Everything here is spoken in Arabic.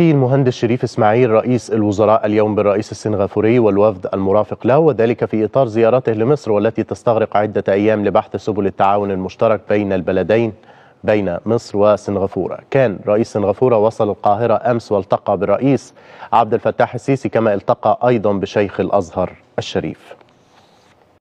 يلتقي المهندس شريف اسماعيل رئيس الوزراء اليوم بالرئيس السنغافوري والوفد المرافق له وذلك في اطار زيارته لمصر والتي تستغرق عده ايام لبحث سبل التعاون المشترك بين البلدين بين مصر وسنغافوره. كان رئيس سنغافوره وصل القاهره امس والتقى بالرئيس عبد الفتاح السيسي كما التقى ايضا بشيخ الازهر الشريف.